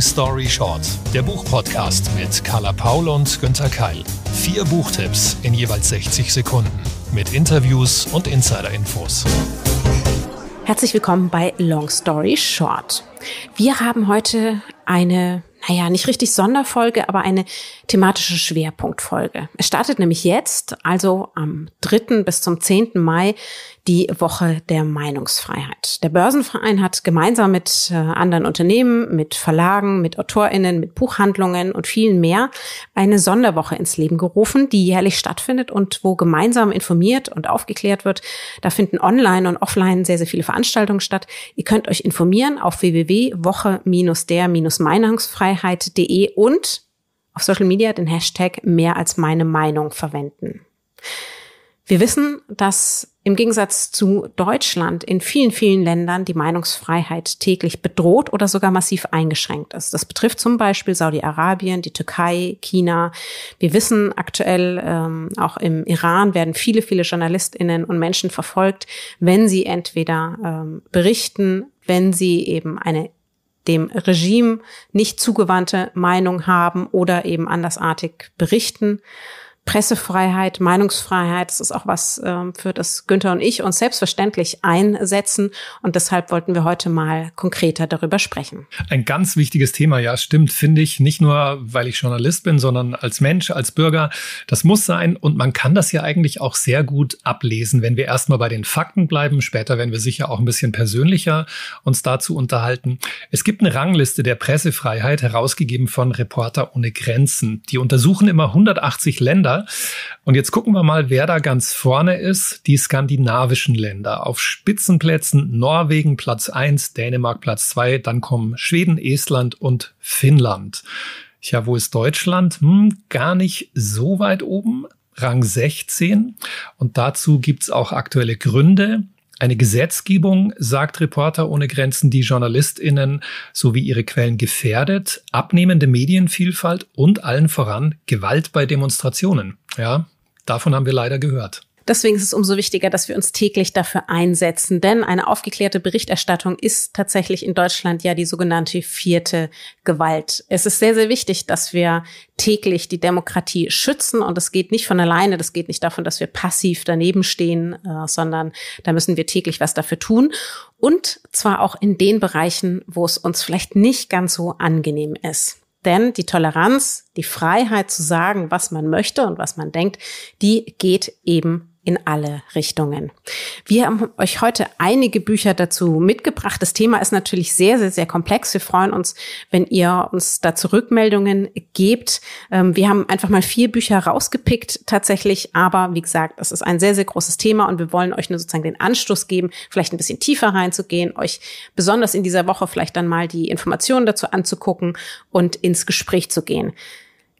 Story Short, der Buchpodcast mit Carla Paul und Günter Keil. Vier Buchtipps in jeweils 60 Sekunden mit Interviews und Insider-Infos. Herzlich willkommen bei Long Story Short. Wir haben heute eine, naja, nicht richtig Sonderfolge, aber eine thematische Schwerpunktfolge. Es startet nämlich jetzt, also am 3. bis zum 10. Mai, die Woche der Meinungsfreiheit. Der Börsenverein hat gemeinsam mit äh, anderen Unternehmen, mit Verlagen, mit Autorinnen, mit Buchhandlungen und vielen mehr eine Sonderwoche ins Leben gerufen, die jährlich stattfindet und wo gemeinsam informiert und aufgeklärt wird. Da finden online und offline sehr, sehr viele Veranstaltungen statt. Ihr könnt euch informieren auf www.woche-der-meinungsfreiheit.de und auf Social Media den Hashtag mehr als meine Meinung verwenden. Wir wissen, dass im Gegensatz zu Deutschland in vielen, vielen Ländern die Meinungsfreiheit täglich bedroht oder sogar massiv eingeschränkt ist. Das betrifft zum Beispiel Saudi-Arabien, die Türkei, China. Wir wissen aktuell, ähm, auch im Iran werden viele, viele Journalistinnen und Menschen verfolgt, wenn sie entweder ähm, berichten, wenn sie eben eine dem Regime nicht zugewandte Meinung haben oder eben andersartig berichten. Pressefreiheit, Meinungsfreiheit, das ist auch was, ähm, für das Günther und ich uns selbstverständlich einsetzen. Und deshalb wollten wir heute mal konkreter darüber sprechen. Ein ganz wichtiges Thema, ja, stimmt, finde ich. Nicht nur, weil ich Journalist bin, sondern als Mensch, als Bürger. Das muss sein. Und man kann das ja eigentlich auch sehr gut ablesen, wenn wir erstmal bei den Fakten bleiben. Später werden wir sicher auch ein bisschen persönlicher uns dazu unterhalten. Es gibt eine Rangliste der Pressefreiheit, herausgegeben von Reporter ohne Grenzen. Die untersuchen immer 180 Länder und jetzt gucken wir mal, wer da ganz vorne ist. Die skandinavischen Länder. Auf Spitzenplätzen Norwegen Platz 1, Dänemark Platz 2, dann kommen Schweden, Estland und Finnland. Tja, wo ist Deutschland? Hm, gar nicht so weit oben. Rang 16. Und dazu gibt es auch aktuelle Gründe. Eine Gesetzgebung, sagt Reporter ohne Grenzen, die JournalistInnen sowie ihre Quellen gefährdet, abnehmende Medienvielfalt und allen voran Gewalt bei Demonstrationen. Ja, davon haben wir leider gehört. Deswegen ist es umso wichtiger, dass wir uns täglich dafür einsetzen, denn eine aufgeklärte Berichterstattung ist tatsächlich in Deutschland ja die sogenannte vierte Gewalt. Es ist sehr, sehr wichtig, dass wir täglich die Demokratie schützen und das geht nicht von alleine, das geht nicht davon, dass wir passiv daneben stehen, äh, sondern da müssen wir täglich was dafür tun und zwar auch in den Bereichen, wo es uns vielleicht nicht ganz so angenehm ist. Denn die Toleranz, die Freiheit zu sagen, was man möchte und was man denkt, die geht eben in alle Richtungen. Wir haben euch heute einige Bücher dazu mitgebracht. Das Thema ist natürlich sehr, sehr, sehr komplex. Wir freuen uns, wenn ihr uns dazu Rückmeldungen gebt. Ähm, wir haben einfach mal vier Bücher rausgepickt tatsächlich, aber wie gesagt, es ist ein sehr, sehr großes Thema und wir wollen euch nur sozusagen den Anstoß geben, vielleicht ein bisschen tiefer reinzugehen, euch besonders in dieser Woche vielleicht dann mal die Informationen dazu anzugucken und ins Gespräch zu gehen.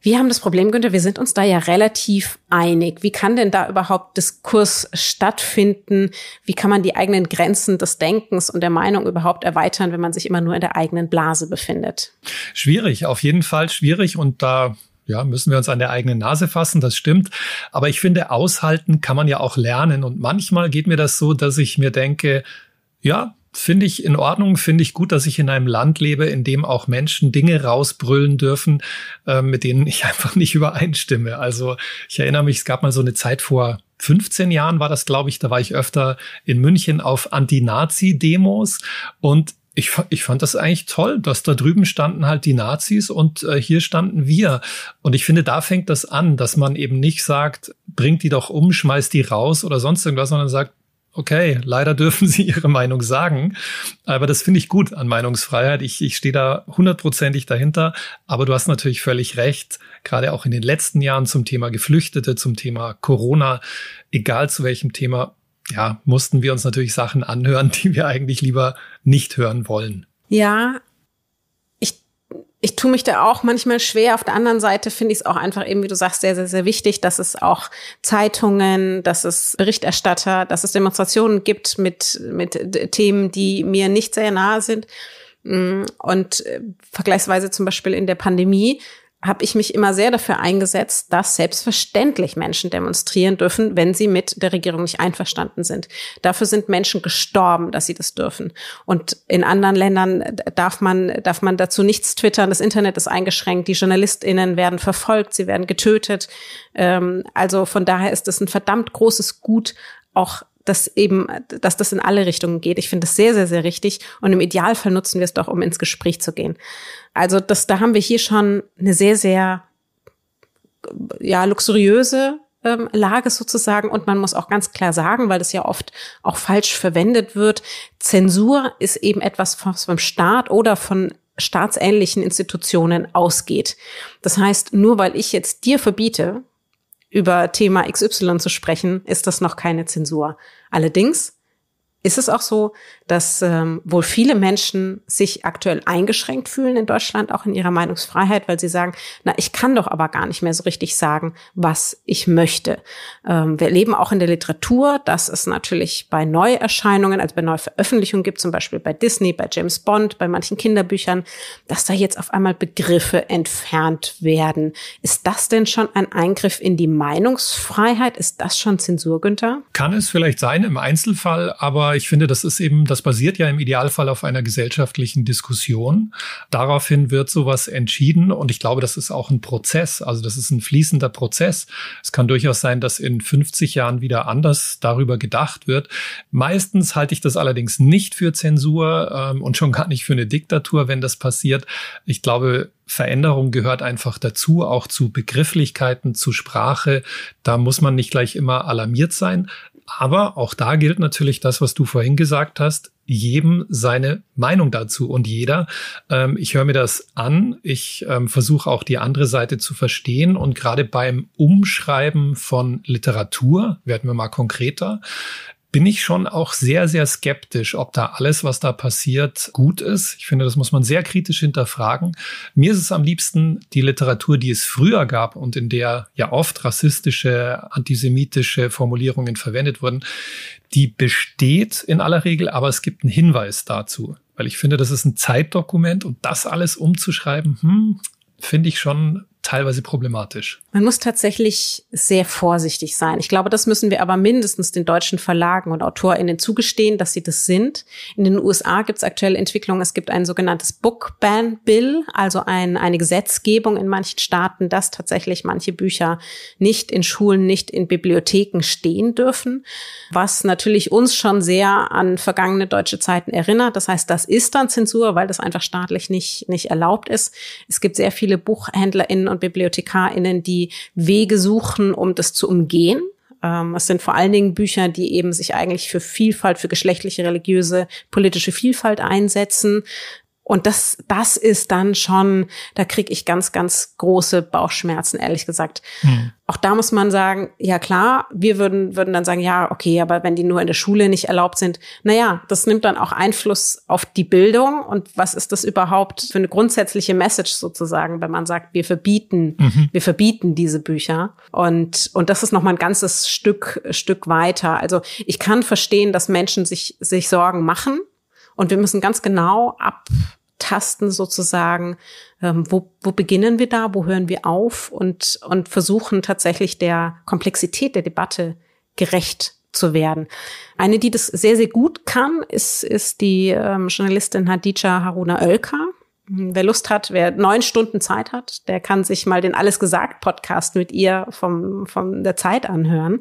Wir haben das Problem, Günther, wir sind uns da ja relativ einig. Wie kann denn da überhaupt Diskurs stattfinden? Wie kann man die eigenen Grenzen des Denkens und der Meinung überhaupt erweitern, wenn man sich immer nur in der eigenen Blase befindet? Schwierig, auf jeden Fall schwierig und da ja, müssen wir uns an der eigenen Nase fassen, das stimmt. Aber ich finde, aushalten kann man ja auch lernen. Und manchmal geht mir das so, dass ich mir denke, ja, Finde ich in Ordnung, finde ich gut, dass ich in einem Land lebe, in dem auch Menschen Dinge rausbrüllen dürfen, äh, mit denen ich einfach nicht übereinstimme. Also ich erinnere mich, es gab mal so eine Zeit vor 15 Jahren war das, glaube ich, da war ich öfter in München auf Anti-Nazi-Demos und ich, ich fand das eigentlich toll, dass da drüben standen halt die Nazis und äh, hier standen wir. Und ich finde, da fängt das an, dass man eben nicht sagt, bringt die doch um, schmeißt die raus oder sonst irgendwas, sondern sagt, okay, leider dürfen Sie Ihre Meinung sagen. Aber das finde ich gut an Meinungsfreiheit. Ich, ich stehe da hundertprozentig dahinter. Aber du hast natürlich völlig recht. Gerade auch in den letzten Jahren zum Thema Geflüchtete, zum Thema Corona, egal zu welchem Thema, ja, mussten wir uns natürlich Sachen anhören, die wir eigentlich lieber nicht hören wollen. Ja, ich tue mich da auch manchmal schwer. Auf der anderen Seite finde ich es auch einfach eben, wie du sagst, sehr, sehr, sehr wichtig, dass es auch Zeitungen, dass es Berichterstatter, dass es Demonstrationen gibt mit, mit Themen, die mir nicht sehr nahe sind. Mm, und äh, vergleichsweise zum Beispiel in der Pandemie habe ich mich immer sehr dafür eingesetzt, dass selbstverständlich Menschen demonstrieren dürfen, wenn sie mit der Regierung nicht einverstanden sind. Dafür sind Menschen gestorben, dass sie das dürfen. Und in anderen Ländern äh, darf man, darf man dazu nichts twittern. Das Internet ist eingeschränkt. Die JournalistInnen werden verfolgt. Sie werden getötet. Ähm, also von daher ist es ein verdammt großes Gut, auch dass eben, dass das in alle Richtungen geht. Ich finde das sehr, sehr, sehr richtig. Und im Idealfall nutzen wir es doch, um ins Gespräch zu gehen. Also das, da haben wir hier schon eine sehr, sehr, ja, luxuriöse ähm, Lage sozusagen. Und man muss auch ganz klar sagen, weil das ja oft auch falsch verwendet wird, Zensur ist eben etwas, was vom Staat oder von staatsähnlichen Institutionen ausgeht. Das heißt, nur weil ich jetzt dir verbiete, über Thema XY zu sprechen, ist das noch keine Zensur. Allerdings ist es auch so, dass ähm, wohl viele Menschen sich aktuell eingeschränkt fühlen in Deutschland, auch in ihrer Meinungsfreiheit, weil sie sagen, na, ich kann doch aber gar nicht mehr so richtig sagen, was ich möchte. Ähm, wir leben auch in der Literatur, dass es natürlich bei Neuerscheinungen, also bei Neuveröffentlichungen gibt, zum Beispiel bei Disney, bei James Bond, bei manchen Kinderbüchern, dass da jetzt auf einmal Begriffe entfernt werden. Ist das denn schon ein Eingriff in die Meinungsfreiheit? Ist das schon Zensur, Günther? Kann es vielleicht sein im Einzelfall, aber ich finde, das ist eben, das basiert ja im Idealfall auf einer gesellschaftlichen Diskussion. Daraufhin wird sowas entschieden und ich glaube, das ist auch ein Prozess. Also das ist ein fließender Prozess. Es kann durchaus sein, dass in 50 Jahren wieder anders darüber gedacht wird. Meistens halte ich das allerdings nicht für Zensur ähm, und schon gar nicht für eine Diktatur, wenn das passiert. Ich glaube, Veränderung gehört einfach dazu, auch zu Begrifflichkeiten, zu Sprache. Da muss man nicht gleich immer alarmiert sein. Aber auch da gilt natürlich das, was du vorhin gesagt hast, jedem seine Meinung dazu und jeder. Ähm, ich höre mir das an, ich ähm, versuche auch die andere Seite zu verstehen und gerade beim Umschreiben von Literatur, werden wir mal konkreter, bin ich schon auch sehr, sehr skeptisch, ob da alles, was da passiert, gut ist. Ich finde, das muss man sehr kritisch hinterfragen. Mir ist es am liebsten die Literatur, die es früher gab und in der ja oft rassistische, antisemitische Formulierungen verwendet wurden. Die besteht in aller Regel, aber es gibt einen Hinweis dazu. Weil ich finde, das ist ein Zeitdokument und das alles umzuschreiben, hm, finde ich schon teilweise problematisch. Man muss tatsächlich sehr vorsichtig sein. Ich glaube, das müssen wir aber mindestens den deutschen Verlagen und AutorInnen zugestehen, dass sie das sind. In den USA gibt es aktuelle Entwicklungen. Es gibt ein sogenanntes Book Ban Bill, also ein, eine Gesetzgebung in manchen Staaten, dass tatsächlich manche Bücher nicht in Schulen, nicht in Bibliotheken stehen dürfen, was natürlich uns schon sehr an vergangene deutsche Zeiten erinnert. Das heißt, das ist dann Zensur, weil das einfach staatlich nicht, nicht erlaubt ist. Es gibt sehr viele BuchhändlerInnen und BibliothekarInnen, die die Wege suchen, um das zu umgehen. Ähm, es sind vor allen Dingen Bücher, die eben sich eigentlich für Vielfalt, für geschlechtliche, religiöse, politische Vielfalt einsetzen. Und das, das ist dann schon, da kriege ich ganz, ganz große Bauchschmerzen, ehrlich gesagt. Hm. Auch da muss man sagen, ja klar, wir würden, würden dann sagen, ja, okay, aber wenn die nur in der Schule nicht erlaubt sind, naja, das nimmt dann auch Einfluss auf die Bildung. Und was ist das überhaupt für eine grundsätzliche Message sozusagen, wenn man sagt, wir verbieten, mhm. wir verbieten diese Bücher. Und, und das ist nochmal ein ganzes Stück, Stück weiter. Also ich kann verstehen, dass Menschen sich, sich Sorgen machen. Und wir müssen ganz genau ab, abtasten sozusagen, ähm, wo, wo beginnen wir da, wo hören wir auf und, und versuchen tatsächlich der Komplexität der Debatte gerecht zu werden. Eine, die das sehr, sehr gut kann, ist, ist die ähm, Journalistin Hadija Haruna Oelka. Hm, wer Lust hat, wer neun Stunden Zeit hat, der kann sich mal den Alles gesagt Podcast mit ihr vom, von der Zeit anhören.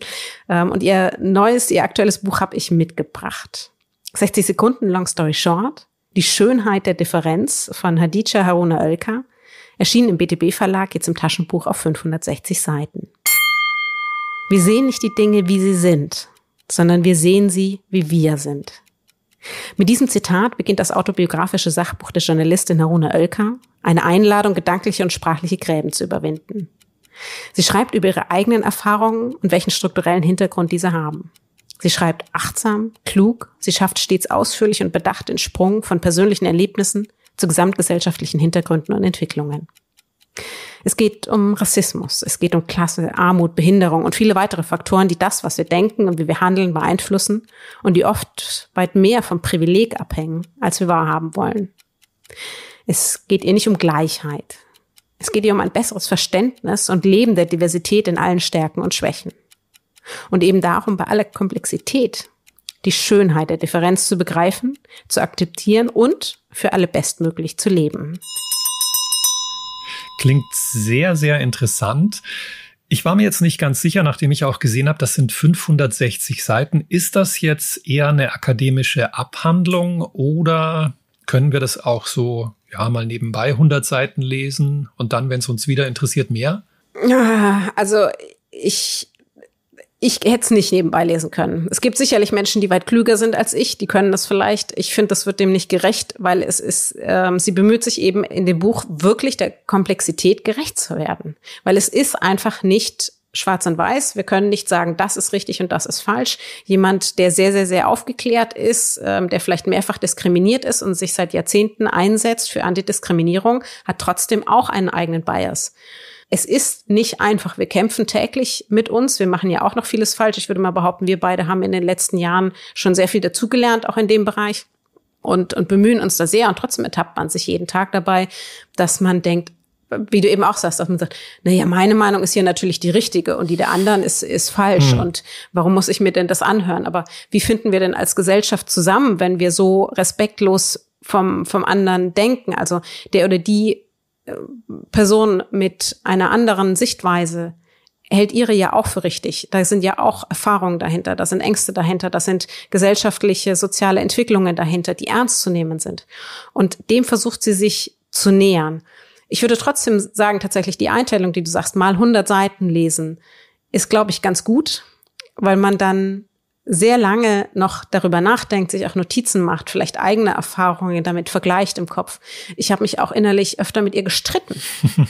Ähm, und ihr neues, ihr aktuelles Buch habe ich mitgebracht. 60 Sekunden, Long Story Short. Die Schönheit der Differenz von Hadiza Haruna Oelka, erschien im BTB Verlag, jetzt im Taschenbuch auf 560 Seiten. Wir sehen nicht die Dinge, wie sie sind, sondern wir sehen sie, wie wir sind. Mit diesem Zitat beginnt das autobiografische Sachbuch der Journalistin Haruna Oelka, eine Einladung, gedankliche und sprachliche Gräben zu überwinden. Sie schreibt über ihre eigenen Erfahrungen und welchen strukturellen Hintergrund diese haben. Sie schreibt achtsam, klug, sie schafft stets ausführlich und bedacht den Sprung von persönlichen Erlebnissen zu gesamtgesellschaftlichen Hintergründen und Entwicklungen. Es geht um Rassismus, es geht um Klasse, Armut, Behinderung und viele weitere Faktoren, die das, was wir denken und wie wir handeln, beeinflussen und die oft weit mehr vom Privileg abhängen, als wir wahrhaben wollen. Es geht ihr nicht um Gleichheit. Es geht ihr um ein besseres Verständnis und Leben der Diversität in allen Stärken und Schwächen. Und eben darum, bei aller Komplexität die Schönheit der Differenz zu begreifen, zu akzeptieren und für alle bestmöglich zu leben. Klingt sehr, sehr interessant. Ich war mir jetzt nicht ganz sicher, nachdem ich auch gesehen habe, das sind 560 Seiten. Ist das jetzt eher eine akademische Abhandlung oder können wir das auch so ja mal nebenbei 100 Seiten lesen und dann, wenn es uns wieder interessiert, mehr? Ah, also ich ich hätte es nicht nebenbei lesen können. Es gibt sicherlich Menschen, die weit klüger sind als ich, die können das vielleicht. Ich finde, das wird dem nicht gerecht, weil es ist, ähm, sie bemüht sich eben in dem Buch wirklich der Komplexität gerecht zu werden. Weil es ist einfach nicht schwarz und weiß. Wir können nicht sagen, das ist richtig und das ist falsch. Jemand, der sehr, sehr, sehr aufgeklärt ist, ähm, der vielleicht mehrfach diskriminiert ist und sich seit Jahrzehnten einsetzt für Antidiskriminierung, hat trotzdem auch einen eigenen Bias. Es ist nicht einfach. Wir kämpfen täglich mit uns. Wir machen ja auch noch vieles falsch. Ich würde mal behaupten, wir beide haben in den letzten Jahren schon sehr viel dazugelernt, auch in dem Bereich. Und, und bemühen uns da sehr und trotzdem ertappt man sich jeden Tag dabei, dass man denkt, wie du eben auch sagst, dass man sagt, naja, meine Meinung ist hier natürlich die richtige und die der anderen ist, ist falsch. Mhm. Und warum muss ich mir denn das anhören? Aber wie finden wir denn als Gesellschaft zusammen, wenn wir so respektlos vom, vom anderen denken? Also der oder die Person mit einer anderen Sichtweise hält ihre ja auch für richtig. Da sind ja auch Erfahrungen dahinter, da sind Ängste dahinter, da sind gesellschaftliche, soziale Entwicklungen dahinter, die ernst zu nehmen sind. Und dem versucht sie sich zu nähern. Ich würde trotzdem sagen, tatsächlich die Einteilung, die du sagst, mal 100 Seiten lesen, ist, glaube ich, ganz gut, weil man dann sehr lange noch darüber nachdenkt, sich auch Notizen macht, vielleicht eigene Erfahrungen damit vergleicht im Kopf. Ich habe mich auch innerlich öfter mit ihr gestritten.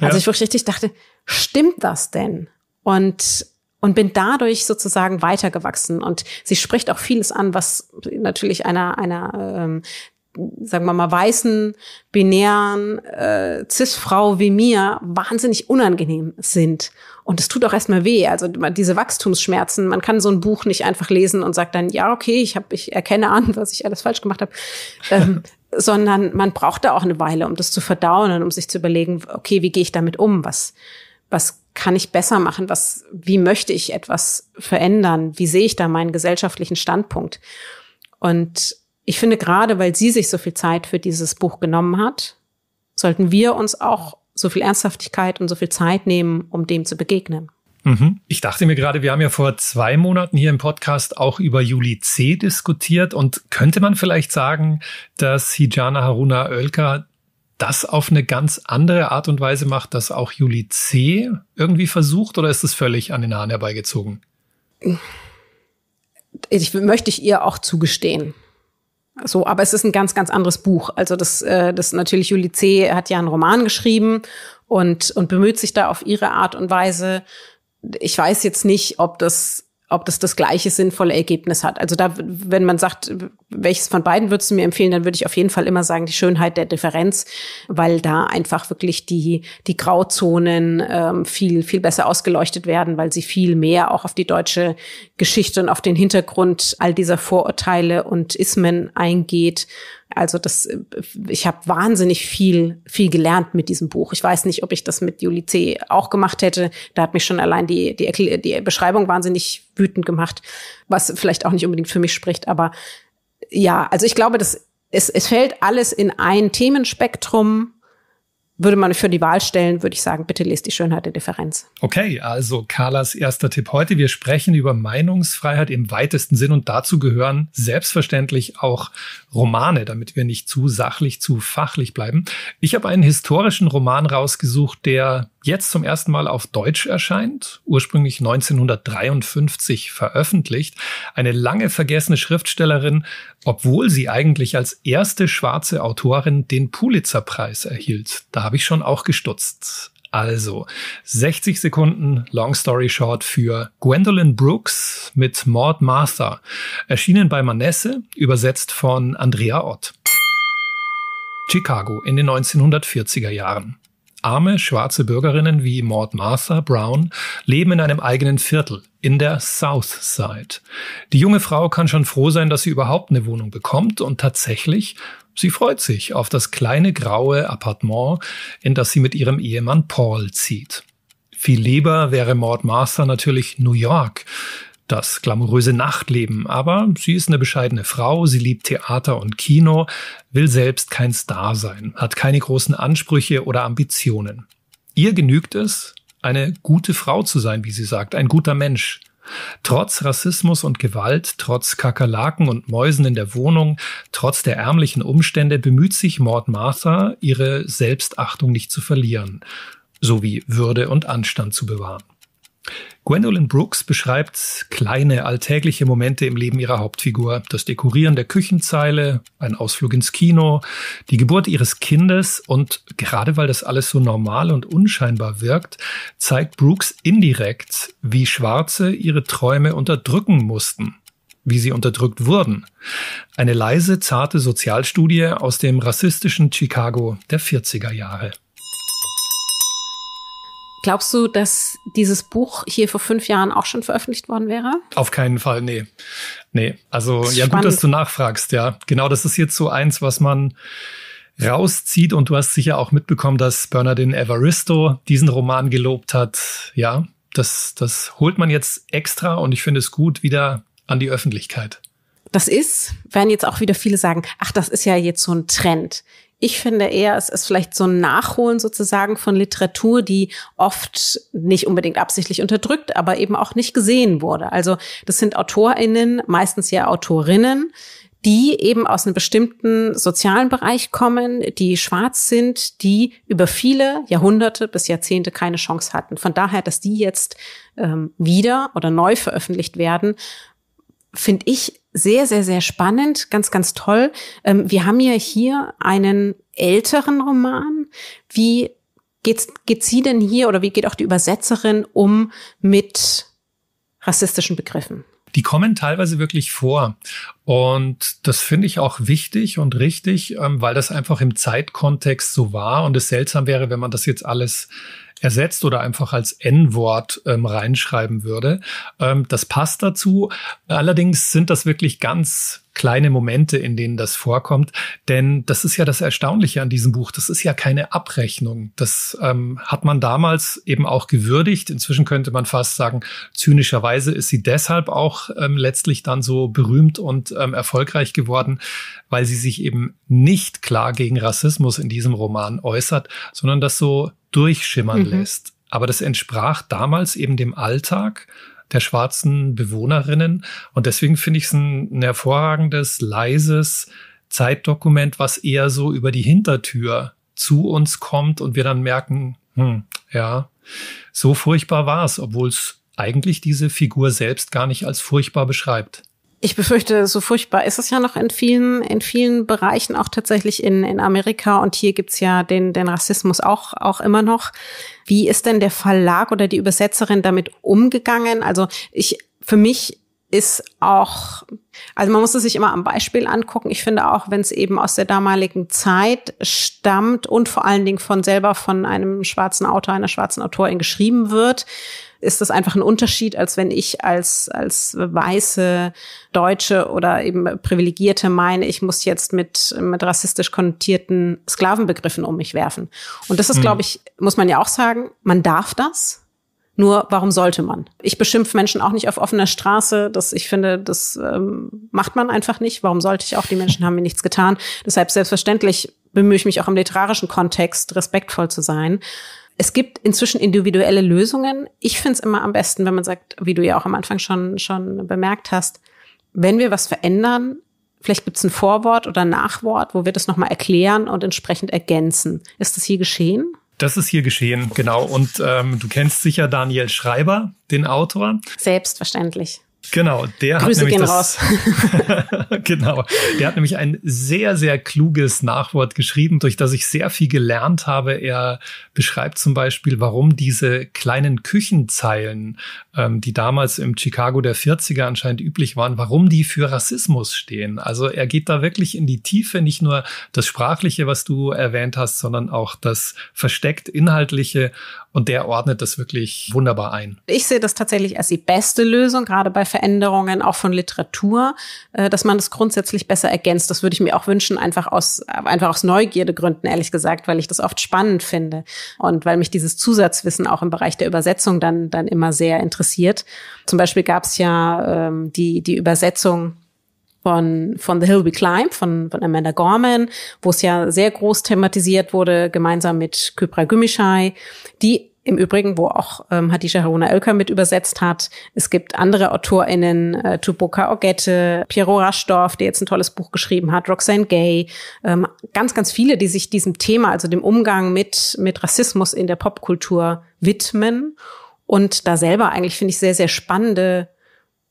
ja. Also ich wirklich richtig dachte, stimmt das denn? Und und bin dadurch sozusagen weitergewachsen. Und sie spricht auch vieles an, was natürlich einer, einer ähm, sagen wir mal, weißen, binären, äh, cis-Frau wie mir wahnsinnig unangenehm sind. Und es tut auch erstmal weh. Also diese Wachstumsschmerzen, man kann so ein Buch nicht einfach lesen und sagt dann, ja, okay, ich, hab, ich erkenne an, was ich alles falsch gemacht habe. Ähm, sondern man braucht da auch eine Weile, um das zu verdauen und um sich zu überlegen, okay, wie gehe ich damit um? Was, was kann ich besser machen? Was, wie möchte ich etwas verändern? Wie sehe ich da meinen gesellschaftlichen Standpunkt? Und ich finde gerade, weil sie sich so viel Zeit für dieses Buch genommen hat, sollten wir uns auch so viel Ernsthaftigkeit und so viel Zeit nehmen, um dem zu begegnen. Mhm. Ich dachte mir gerade, wir haben ja vor zwei Monaten hier im Podcast auch über Juli C. diskutiert und könnte man vielleicht sagen, dass Hijana Haruna Oelker das auf eine ganz andere Art und Weise macht, dass auch Juli C. irgendwie versucht oder ist es völlig an den Haaren herbeigezogen? Ich möchte ich ihr auch zugestehen. So, aber es ist ein ganz, ganz anderes Buch. Also das, äh, das natürlich Julie C. hat ja einen Roman geschrieben und, und bemüht sich da auf ihre Art und Weise. Ich weiß jetzt nicht, ob das ob das das gleiche sinnvolle Ergebnis hat. Also da, wenn man sagt, welches von beiden würdest du mir empfehlen, dann würde ich auf jeden Fall immer sagen, die Schönheit der Differenz, weil da einfach wirklich die, die Grauzonen ähm, viel, viel besser ausgeleuchtet werden, weil sie viel mehr auch auf die deutsche Geschichte und auf den Hintergrund all dieser Vorurteile und Ismen eingeht also das, ich habe wahnsinnig viel, viel gelernt mit diesem Buch. Ich weiß nicht, ob ich das mit Juli C. auch gemacht hätte. Da hat mich schon allein die, die, die Beschreibung wahnsinnig wütend gemacht, was vielleicht auch nicht unbedingt für mich spricht. Aber ja, also ich glaube, das, es, es fällt alles in ein Themenspektrum würde man für die Wahl stellen, würde ich sagen, bitte lest die Schönheit der Differenz. Okay, also Carlas erster Tipp heute. Wir sprechen über Meinungsfreiheit im weitesten Sinn und dazu gehören selbstverständlich auch Romane, damit wir nicht zu sachlich, zu fachlich bleiben. Ich habe einen historischen Roman rausgesucht, der jetzt zum ersten Mal auf Deutsch erscheint, ursprünglich 1953 veröffentlicht. Eine lange vergessene Schriftstellerin, obwohl sie eigentlich als erste schwarze Autorin den Pulitzer-Preis erhielt. Da habe ich schon auch gestutzt. Also, 60 Sekunden Long Story Short für Gwendolyn Brooks mit Maud Martha, erschienen bei Manesse, übersetzt von Andrea Ott. Chicago in den 1940er Jahren. Arme schwarze Bürgerinnen wie Maud Martha Brown leben in einem eigenen Viertel, in der South Side. Die junge Frau kann schon froh sein, dass sie überhaupt eine Wohnung bekommt und tatsächlich, sie freut sich auf das kleine graue Appartement, in das sie mit ihrem Ehemann Paul zieht. Viel lieber wäre Maud Martha natürlich New York, das glamouröse Nachtleben, aber sie ist eine bescheidene Frau, sie liebt Theater und Kino, will selbst kein Star sein, hat keine großen Ansprüche oder Ambitionen. Ihr genügt es, eine gute Frau zu sein, wie sie sagt, ein guter Mensch. Trotz Rassismus und Gewalt, trotz Kakerlaken und Mäusen in der Wohnung, trotz der ärmlichen Umstände bemüht sich Maud Martha, ihre Selbstachtung nicht zu verlieren, sowie Würde und Anstand zu bewahren. Gwendolyn Brooks beschreibt kleine alltägliche Momente im Leben ihrer Hauptfigur. Das Dekorieren der Küchenzeile, ein Ausflug ins Kino, die Geburt ihres Kindes und gerade weil das alles so normal und unscheinbar wirkt, zeigt Brooks indirekt, wie Schwarze ihre Träume unterdrücken mussten wie sie unterdrückt wurden. Eine leise, zarte Sozialstudie aus dem rassistischen Chicago der 40er Jahre. Glaubst du, dass dieses Buch hier vor fünf Jahren auch schon veröffentlicht worden wäre? Auf keinen Fall, nee. Nee. Also, ja, spannend. gut, dass du nachfragst, ja. Genau, das ist jetzt so eins, was man rauszieht. Und du hast sicher auch mitbekommen, dass Bernardine Evaristo diesen Roman gelobt hat. Ja, das, das holt man jetzt extra und ich finde es gut wieder an die Öffentlichkeit. Das ist, werden jetzt auch wieder viele sagen, ach, das ist ja jetzt so ein Trend. Ich finde eher, es ist vielleicht so ein Nachholen sozusagen von Literatur, die oft nicht unbedingt absichtlich unterdrückt, aber eben auch nicht gesehen wurde. Also das sind Autorinnen, meistens ja Autorinnen, die eben aus einem bestimmten sozialen Bereich kommen, die schwarz sind, die über viele Jahrhunderte bis Jahrzehnte keine Chance hatten. Von daher, dass die jetzt ähm, wieder oder neu veröffentlicht werden, finde ich sehr, sehr, sehr spannend, ganz, ganz toll. Ähm, wir haben ja hier einen älteren Roman. Wie geht's, geht sie denn hier oder wie geht auch die Übersetzerin um mit rassistischen Begriffen? die kommen teilweise wirklich vor. Und das finde ich auch wichtig und richtig, ähm, weil das einfach im Zeitkontext so war. Und es seltsam wäre, wenn man das jetzt alles ersetzt oder einfach als N-Wort ähm, reinschreiben würde. Ähm, das passt dazu. Allerdings sind das wirklich ganz kleine Momente, in denen das vorkommt. Denn das ist ja das Erstaunliche an diesem Buch. Das ist ja keine Abrechnung. Das ähm, hat man damals eben auch gewürdigt. Inzwischen könnte man fast sagen, zynischerweise ist sie deshalb auch ähm, letztlich dann so berühmt und ähm, erfolgreich geworden, weil sie sich eben nicht klar gegen Rassismus in diesem Roman äußert, sondern das so durchschimmern mhm. lässt. Aber das entsprach damals eben dem Alltag der schwarzen Bewohnerinnen. Und deswegen finde ich es ein, ein hervorragendes, leises Zeitdokument, was eher so über die Hintertür zu uns kommt und wir dann merken, hm, ja, so furchtbar war es, obwohl es eigentlich diese Figur selbst gar nicht als furchtbar beschreibt. Ich befürchte, so furchtbar ist es ja noch in vielen, in vielen Bereichen, auch tatsächlich in, in Amerika. Und hier gibt's ja den, den Rassismus auch, auch immer noch. Wie ist denn der Verlag oder die Übersetzerin damit umgegangen? Also ich, für mich ist auch, also man muss es sich immer am Beispiel angucken. Ich finde auch, wenn es eben aus der damaligen Zeit stammt und vor allen Dingen von selber von einem schwarzen Autor, einer schwarzen Autorin geschrieben wird, ist das einfach ein Unterschied, als wenn ich als, als weiße Deutsche oder eben Privilegierte meine, ich muss jetzt mit, mit rassistisch konnotierten Sklavenbegriffen um mich werfen. Und das ist, mhm. glaube ich, muss man ja auch sagen, man darf das. Nur warum sollte man? Ich beschimpfe Menschen auch nicht auf offener Straße. Das, ich finde, das ähm, macht man einfach nicht. Warum sollte ich auch? Die Menschen haben mir nichts getan. Deshalb selbstverständlich bemühe ich mich auch im literarischen Kontext, respektvoll zu sein es gibt inzwischen individuelle Lösungen. Ich finde es immer am besten, wenn man sagt, wie du ja auch am Anfang schon, schon bemerkt hast, wenn wir was verändern, vielleicht gibt es ein Vorwort oder ein Nachwort, wo wir das nochmal erklären und entsprechend ergänzen. Ist das hier geschehen? Das ist hier geschehen, genau. Und ähm, du kennst sicher Daniel Schreiber, den Autor. Selbstverständlich. Genau, der Grüße hat nämlich das, genau, der hat nämlich ein sehr sehr kluges Nachwort geschrieben, durch das ich sehr viel gelernt habe. Er beschreibt zum Beispiel, warum diese kleinen Küchenzeilen, ähm, die damals im Chicago der 40er anscheinend üblich waren, warum die für Rassismus stehen. Also er geht da wirklich in die Tiefe, nicht nur das sprachliche, was du erwähnt hast, sondern auch das versteckt inhaltliche und der ordnet das wirklich wunderbar ein. Ich sehe das tatsächlich als die beste Lösung gerade bei Ver Veränderungen auch von Literatur, äh, dass man das grundsätzlich besser ergänzt. Das würde ich mir auch wünschen, einfach aus, einfach aus Neugierdegründen, ehrlich gesagt, weil ich das oft spannend finde und weil mich dieses Zusatzwissen auch im Bereich der Übersetzung dann, dann immer sehr interessiert. Zum Beispiel gab es ja ähm, die, die Übersetzung von, von The Hill We Climb von, von Amanda Gorman, wo es ja sehr groß thematisiert wurde, gemeinsam mit Kypra Gümüşay, die im Übrigen, wo auch ähm, Hadisha Haruna Oelker mit übersetzt hat. Es gibt andere AutorInnen, äh, Tuboka Ogette, Piero Raschdorf, der jetzt ein tolles Buch geschrieben hat, Roxane Gay, ähm, ganz, ganz viele, die sich diesem Thema, also dem Umgang mit, mit Rassismus in der Popkultur widmen und da selber eigentlich, finde ich, sehr, sehr spannende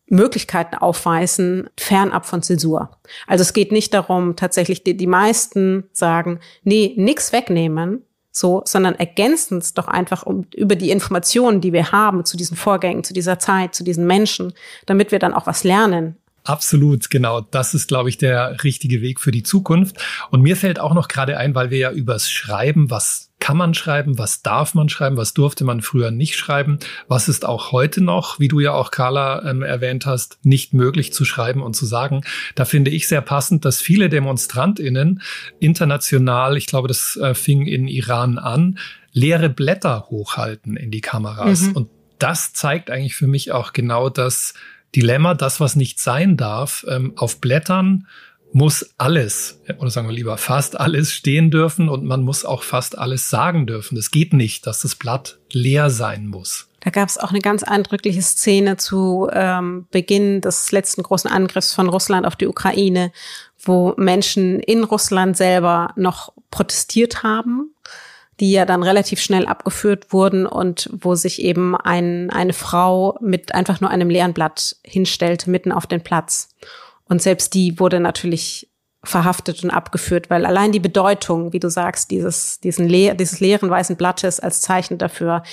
Möglichkeiten aufweisen, fernab von Zäsur. Also es geht nicht darum, tatsächlich, die, die meisten sagen, nee, nix wegnehmen, so, sondern ergänzen es doch einfach um, über die Informationen, die wir haben zu diesen Vorgängen, zu dieser Zeit, zu diesen Menschen, damit wir dann auch was lernen. Absolut, genau. Das ist, glaube ich, der richtige Weg für die Zukunft. Und mir fällt auch noch gerade ein, weil wir ja übers Schreiben was kann man schreiben, was darf man schreiben, was durfte man früher nicht schreiben, was ist auch heute noch, wie du ja auch Carla ähm, erwähnt hast, nicht möglich zu schreiben und zu sagen. Da finde ich sehr passend, dass viele Demonstrantinnen international, ich glaube, das äh, fing in Iran an, leere Blätter hochhalten in die Kameras. Mhm. Und das zeigt eigentlich für mich auch genau das Dilemma, das, was nicht sein darf, ähm, auf Blättern muss alles, oder sagen wir lieber fast alles stehen dürfen und man muss auch fast alles sagen dürfen. Es geht nicht, dass das Blatt leer sein muss. Da gab es auch eine ganz eindrückliche Szene zu ähm, Beginn des letzten großen Angriffs von Russland auf die Ukraine, wo Menschen in Russland selber noch protestiert haben, die ja dann relativ schnell abgeführt wurden und wo sich eben ein, eine Frau mit einfach nur einem leeren Blatt hinstellte, mitten auf den Platz. Und selbst die wurde natürlich verhaftet und abgeführt, weil allein die Bedeutung, wie du sagst, dieses, diesen Le dieses leeren weißen Blattes als Zeichen dafür,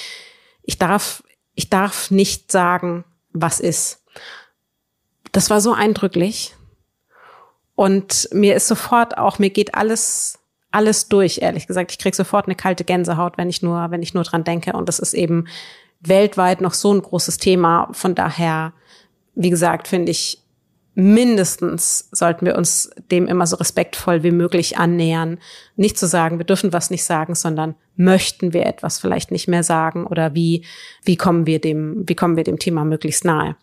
ich darf, ich darf nicht sagen, was ist. Das war so eindrücklich. Und mir ist sofort auch, mir geht alles, alles durch, ehrlich gesagt. Ich krieg sofort eine kalte Gänsehaut, wenn ich nur, wenn ich nur dran denke. Und das ist eben weltweit noch so ein großes Thema. Von daher, wie gesagt, finde ich, mindestens sollten wir uns dem immer so respektvoll wie möglich annähern. Nicht zu sagen, wir dürfen was nicht sagen, sondern möchten wir etwas vielleicht nicht mehr sagen oder wie, wie kommen wir dem, wie kommen wir dem Thema möglichst nahe.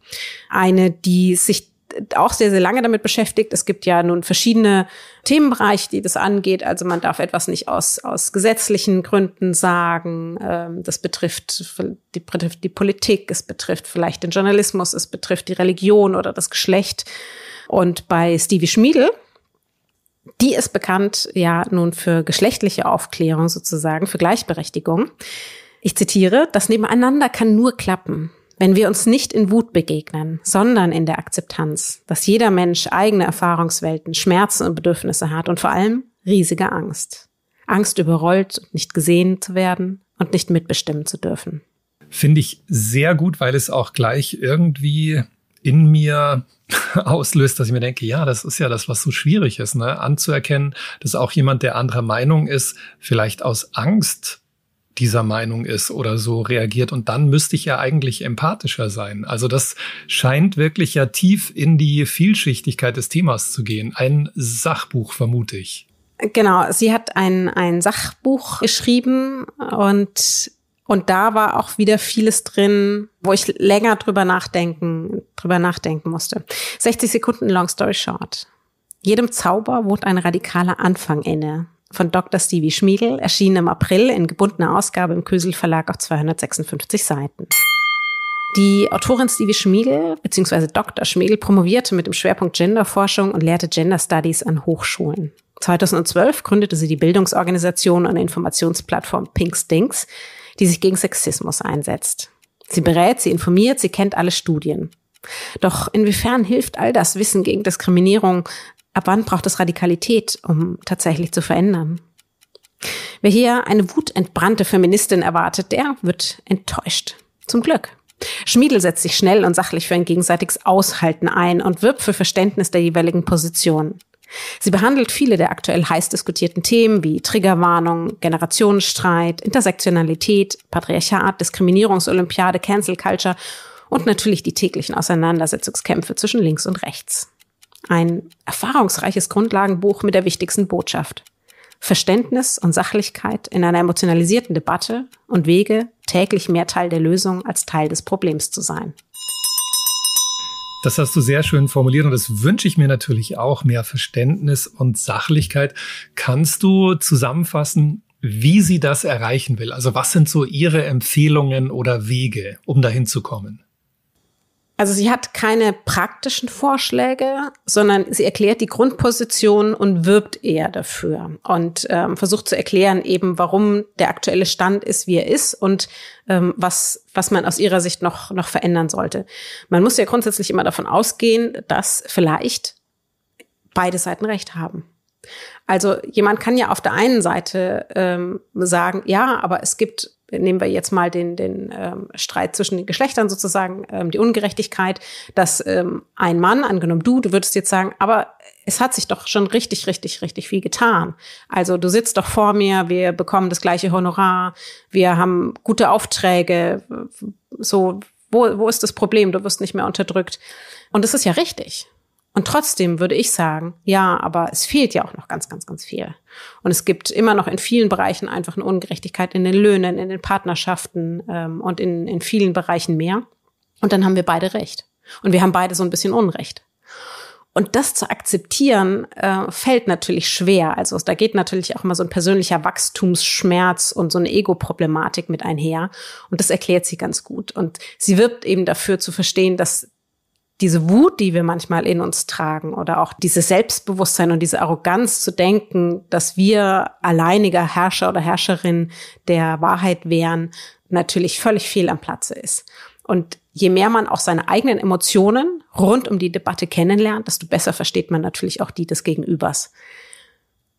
Eine, die sich auch sehr, sehr lange damit beschäftigt. Es gibt ja nun verschiedene Themenbereiche, die das angeht. Also man darf etwas nicht aus, aus gesetzlichen Gründen sagen. Ähm, das betrifft die, betrifft die Politik, es betrifft vielleicht den Journalismus, es betrifft die Religion oder das Geschlecht. Und bei Stevie Schmiedel, die ist bekannt ja nun für geschlechtliche Aufklärung sozusagen, für Gleichberechtigung. Ich zitiere, das Nebeneinander kann nur klappen. Wenn wir uns nicht in Wut begegnen, sondern in der Akzeptanz, dass jeder Mensch eigene Erfahrungswelten, Schmerzen und Bedürfnisse hat und vor allem riesige Angst. Angst überrollt und nicht gesehen zu werden und nicht mitbestimmen zu dürfen. Finde ich sehr gut, weil es auch gleich irgendwie in mir auslöst, dass ich mir denke, ja, das ist ja das, was so schwierig ist, ne? anzuerkennen, dass auch jemand, der anderer Meinung ist, vielleicht aus Angst dieser Meinung ist oder so reagiert. Und dann müsste ich ja eigentlich empathischer sein. Also das scheint wirklich ja tief in die Vielschichtigkeit des Themas zu gehen. Ein Sachbuch, vermute ich. Genau, sie hat ein, ein Sachbuch geschrieben und, und da war auch wieder vieles drin, wo ich länger drüber nachdenken, drüber nachdenken musste. 60 Sekunden Long Story Short. Jedem Zauber wohnt ein radikaler Anfang inne von Dr. Stevie Schmiedel erschienen im April in gebundener Ausgabe im Kösel Verlag auf 256 Seiten. Die Autorin Stevie Schmiedel bzw. Dr. Schmiedel promovierte mit dem Schwerpunkt Genderforschung und lehrte Gender Studies an Hochschulen. 2012 gründete sie die Bildungsorganisation und Informationsplattform Pink Stinks, die sich gegen Sexismus einsetzt. Sie berät, sie informiert, sie kennt alle Studien. Doch inwiefern hilft all das Wissen gegen Diskriminierung Ab wann braucht es Radikalität, um tatsächlich zu verändern? Wer hier eine wutentbrannte Feministin erwartet, der wird enttäuscht. Zum Glück. Schmiedel setzt sich schnell und sachlich für ein gegenseitiges Aushalten ein und wirbt für Verständnis der jeweiligen Positionen. Sie behandelt viele der aktuell heiß diskutierten Themen wie Triggerwarnung, Generationenstreit, Intersektionalität, Patriarchat, Diskriminierungsolympiade, Cancel Culture und natürlich die täglichen Auseinandersetzungskämpfe zwischen links und rechts. Ein erfahrungsreiches Grundlagenbuch mit der wichtigsten Botschaft. Verständnis und Sachlichkeit in einer emotionalisierten Debatte und Wege, täglich mehr Teil der Lösung als Teil des Problems zu sein. Das hast du sehr schön formuliert und das wünsche ich mir natürlich auch, mehr Verständnis und Sachlichkeit. Kannst du zusammenfassen, wie sie das erreichen will? Also was sind so ihre Empfehlungen oder Wege, um dahin zu kommen? Also sie hat keine praktischen Vorschläge, sondern sie erklärt die Grundposition und wirbt eher dafür und ähm, versucht zu erklären eben, warum der aktuelle Stand ist, wie er ist und ähm, was, was man aus ihrer Sicht noch, noch verändern sollte. Man muss ja grundsätzlich immer davon ausgehen, dass vielleicht beide Seiten recht haben. Also jemand kann ja auf der einen Seite ähm, sagen, ja, aber es gibt nehmen wir jetzt mal den, den ähm, Streit zwischen den Geschlechtern sozusagen, ähm, die Ungerechtigkeit, dass ähm, ein Mann, angenommen du, du würdest jetzt sagen, aber es hat sich doch schon richtig, richtig, richtig viel getan. Also du sitzt doch vor mir, wir bekommen das gleiche Honorar, wir haben gute Aufträge, so, wo, wo ist das Problem? Du wirst nicht mehr unterdrückt. Und das ist ja richtig. Und trotzdem würde ich sagen, ja, aber es fehlt ja auch noch ganz, ganz, ganz viel. Und es gibt immer noch in vielen Bereichen einfach eine Ungerechtigkeit in den Löhnen, in den Partnerschaften ähm, und in, in vielen Bereichen mehr. Und dann haben wir beide recht. Und wir haben beide so ein bisschen Unrecht. Und das zu akzeptieren, äh, fällt natürlich schwer. Also da geht natürlich auch immer so ein persönlicher Wachstumsschmerz und so eine Ego-Problematik mit einher. Und das erklärt sie ganz gut. Und sie wirbt eben dafür zu verstehen, dass diese Wut, die wir manchmal in uns tragen oder auch dieses Selbstbewusstsein und diese Arroganz zu denken, dass wir alleiniger Herrscher oder Herrscherin der Wahrheit wären, natürlich völlig fehl am Platze ist. Und je mehr man auch seine eigenen Emotionen rund um die Debatte kennenlernt, desto besser versteht man natürlich auch die des Gegenübers.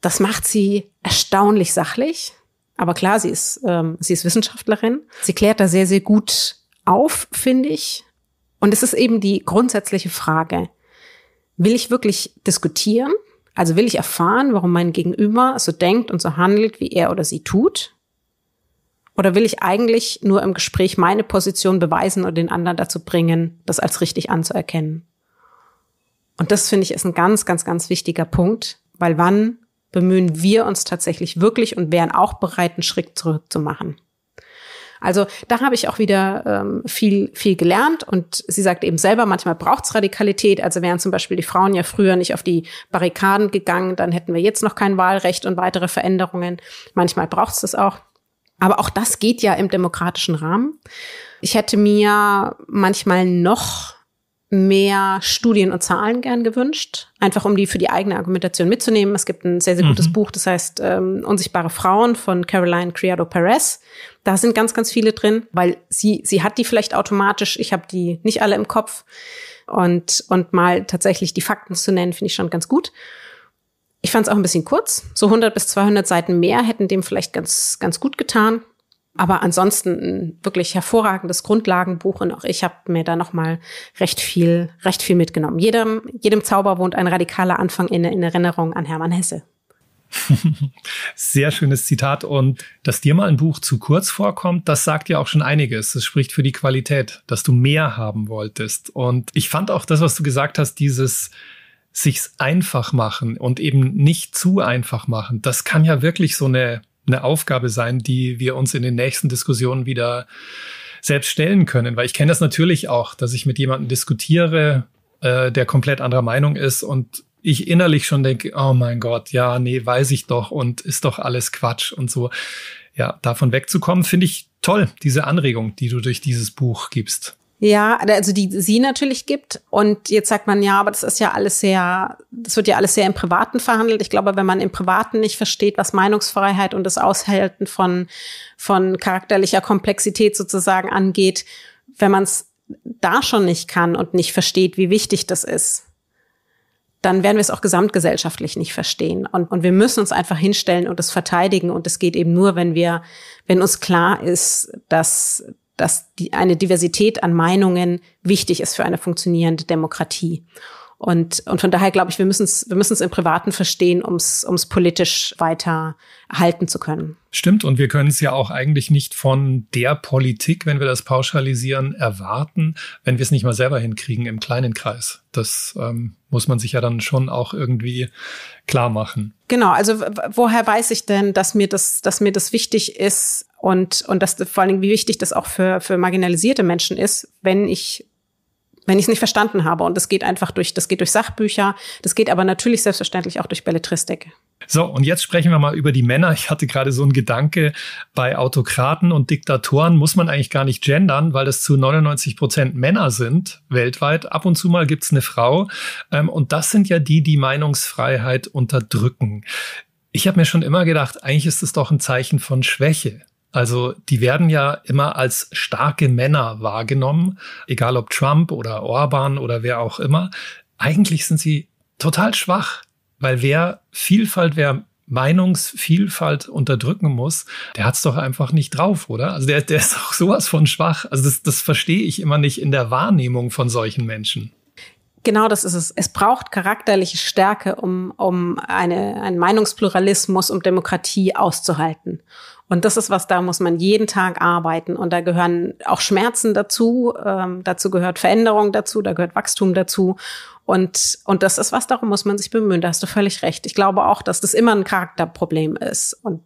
Das macht sie erstaunlich sachlich, aber klar, sie ist, ähm, sie ist Wissenschaftlerin. Sie klärt da sehr, sehr gut auf, finde ich, und es ist eben die grundsätzliche Frage, will ich wirklich diskutieren? Also will ich erfahren, warum mein Gegenüber so denkt und so handelt, wie er oder sie tut? Oder will ich eigentlich nur im Gespräch meine Position beweisen und den anderen dazu bringen, das als richtig anzuerkennen? Und das finde ich ist ein ganz, ganz, ganz wichtiger Punkt, weil wann bemühen wir uns tatsächlich wirklich und wären auch bereit, einen Schritt zurück zu machen? Also da habe ich auch wieder ähm, viel, viel gelernt. Und sie sagt eben selber, manchmal braucht's Radikalität. Also wären zum Beispiel die Frauen ja früher nicht auf die Barrikaden gegangen, dann hätten wir jetzt noch kein Wahlrecht und weitere Veränderungen. Manchmal braucht's das auch. Aber auch das geht ja im demokratischen Rahmen. Ich hätte mir manchmal noch mehr Studien und Zahlen gern gewünscht, einfach um die für die eigene Argumentation mitzunehmen. Es gibt ein sehr, sehr gutes mhm. Buch, das heißt ähm, Unsichtbare Frauen von Caroline Criado Perez. Da sind ganz, ganz viele drin, weil sie, sie hat die vielleicht automatisch, ich habe die nicht alle im Kopf. Und, und mal tatsächlich die Fakten zu nennen, finde ich schon ganz gut. Ich fand es auch ein bisschen kurz. So 100 bis 200 Seiten mehr hätten dem vielleicht ganz, ganz gut getan. Aber ansonsten ein wirklich hervorragendes Grundlagenbuch und auch ich habe mir da nochmal recht viel, recht viel mitgenommen. Jedem, jedem Zauber wohnt ein radikaler Anfang in, in Erinnerung an Hermann Hesse. Sehr schönes Zitat. Und dass dir mal ein Buch zu kurz vorkommt, das sagt ja auch schon einiges. Das spricht für die Qualität, dass du mehr haben wolltest. Und ich fand auch das, was du gesagt hast, dieses sich's einfach machen und eben nicht zu einfach machen. Das kann ja wirklich so eine eine Aufgabe sein, die wir uns in den nächsten Diskussionen wieder selbst stellen können. Weil ich kenne das natürlich auch, dass ich mit jemandem diskutiere, äh, der komplett anderer Meinung ist und ich innerlich schon denke, oh mein Gott, ja, nee, weiß ich doch und ist doch alles Quatsch und so. Ja, davon wegzukommen, finde ich toll, diese Anregung, die du durch dieses Buch gibst. Ja, also die sie natürlich gibt. Und jetzt sagt man, ja, aber das ist ja alles sehr, das wird ja alles sehr im Privaten verhandelt. Ich glaube, wenn man im Privaten nicht versteht, was Meinungsfreiheit und das Aushalten von, von charakterlicher Komplexität sozusagen angeht, wenn man es da schon nicht kann und nicht versteht, wie wichtig das ist, dann werden wir es auch gesamtgesellschaftlich nicht verstehen. Und, und wir müssen uns einfach hinstellen und es verteidigen. Und es geht eben nur, wenn wir, wenn uns klar ist, dass, dass die, eine Diversität an Meinungen wichtig ist für eine funktionierende Demokratie. Und, und von daher glaube ich, wir müssen es wir müssen's im Privaten verstehen, um es politisch weiter halten zu können. Stimmt, und wir können es ja auch eigentlich nicht von der Politik, wenn wir das pauschalisieren, erwarten, wenn wir es nicht mal selber hinkriegen im kleinen Kreis. Das ähm, muss man sich ja dann schon auch irgendwie klar machen. Genau, also woher weiß ich denn, dass mir das, dass mir das wichtig ist, und, und das vor allen Dingen, wie wichtig das auch für, für marginalisierte Menschen ist, wenn ich wenn ich es nicht verstanden habe. Und das geht einfach durch, das geht durch Sachbücher, das geht aber natürlich selbstverständlich auch durch Belletristik. So, und jetzt sprechen wir mal über die Männer. Ich hatte gerade so einen Gedanke, bei Autokraten und Diktatoren muss man eigentlich gar nicht gendern, weil das zu 99 Prozent Männer sind weltweit. Ab und zu mal gibt's eine Frau. Ähm, und das sind ja die, die Meinungsfreiheit unterdrücken. Ich habe mir schon immer gedacht, eigentlich ist das doch ein Zeichen von Schwäche. Also die werden ja immer als starke Männer wahrgenommen, egal ob Trump oder Orban oder wer auch immer. Eigentlich sind sie total schwach, weil wer Vielfalt, wer Meinungsvielfalt unterdrücken muss, der hat's doch einfach nicht drauf, oder? Also der, der ist auch sowas von schwach. Also das, das verstehe ich immer nicht in der Wahrnehmung von solchen Menschen. Genau das ist es. Es braucht charakterliche Stärke, um, um eine, einen Meinungspluralismus, um Demokratie auszuhalten. Und das ist was, da muss man jeden Tag arbeiten. Und da gehören auch Schmerzen dazu, ähm, dazu gehört Veränderung dazu, da gehört Wachstum dazu. Und, und das ist was, darum muss man sich bemühen. Da hast du völlig recht. Ich glaube auch, dass das immer ein Charakterproblem ist. Und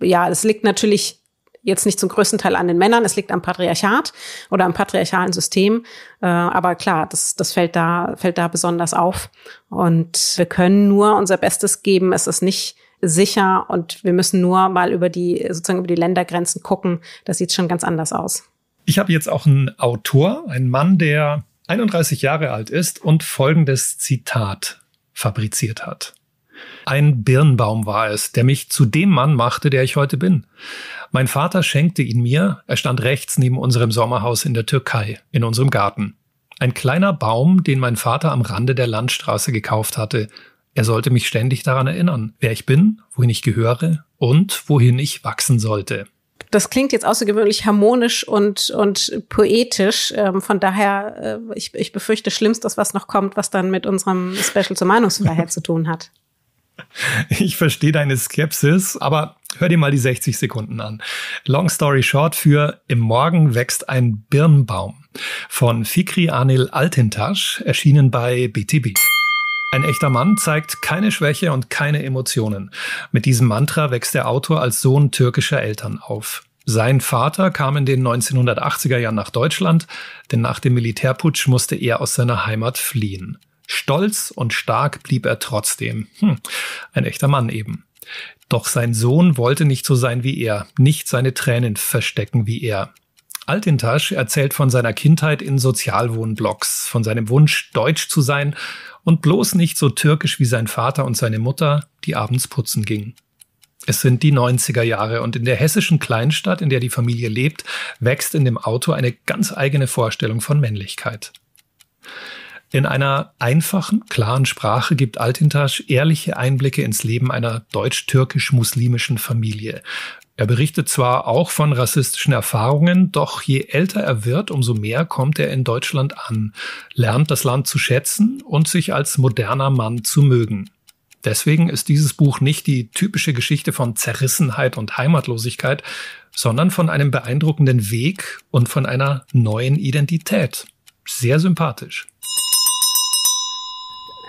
ja, es liegt natürlich jetzt nicht zum größten Teil an den Männern, es liegt am Patriarchat oder am patriarchalen System. Äh, aber klar, das, das fällt, da, fällt da besonders auf. Und wir können nur unser Bestes geben. Es ist nicht sicher und wir müssen nur mal über die, sozusagen über die Ländergrenzen gucken. Das sieht schon ganz anders aus. Ich habe jetzt auch einen Autor, einen Mann, der 31 Jahre alt ist und folgendes Zitat fabriziert hat. Ein Birnbaum war es, der mich zu dem Mann machte, der ich heute bin. Mein Vater schenkte ihn mir, er stand rechts neben unserem Sommerhaus in der Türkei, in unserem Garten. Ein kleiner Baum, den mein Vater am Rande der Landstraße gekauft hatte, er sollte mich ständig daran erinnern, wer ich bin, wohin ich gehöre und wohin ich wachsen sollte. Das klingt jetzt außergewöhnlich harmonisch und, und poetisch. Ähm, von daher, äh, ich, ich befürchte schlimmstes, was noch kommt, was dann mit unserem Special zur Meinungsfreiheit zu tun hat. Ich verstehe deine Skepsis, aber hör dir mal die 60 Sekunden an. Long story short für Im Morgen wächst ein Birnbaum von Fikri Anil Altintasch, erschienen bei BTB. Ein echter Mann zeigt keine Schwäche und keine Emotionen. Mit diesem Mantra wächst der Autor als Sohn türkischer Eltern auf. Sein Vater kam in den 1980er Jahren nach Deutschland, denn nach dem Militärputsch musste er aus seiner Heimat fliehen. Stolz und stark blieb er trotzdem. Hm, ein echter Mann eben. Doch sein Sohn wollte nicht so sein wie er, nicht seine Tränen verstecken wie er. Altintasch erzählt von seiner Kindheit in Sozialwohnblocks, von seinem Wunsch, deutsch zu sein und bloß nicht so türkisch wie sein Vater und seine Mutter, die abends putzen gingen. Es sind die 90er Jahre und in der hessischen Kleinstadt, in der die Familie lebt, wächst in dem Auto eine ganz eigene Vorstellung von Männlichkeit. In einer einfachen, klaren Sprache gibt Altintasch ehrliche Einblicke ins Leben einer deutsch-türkisch-muslimischen Familie. Er berichtet zwar auch von rassistischen Erfahrungen, doch je älter er wird, umso mehr kommt er in Deutschland an, lernt das Land zu schätzen und sich als moderner Mann zu mögen. Deswegen ist dieses Buch nicht die typische Geschichte von Zerrissenheit und Heimatlosigkeit, sondern von einem beeindruckenden Weg und von einer neuen Identität. Sehr sympathisch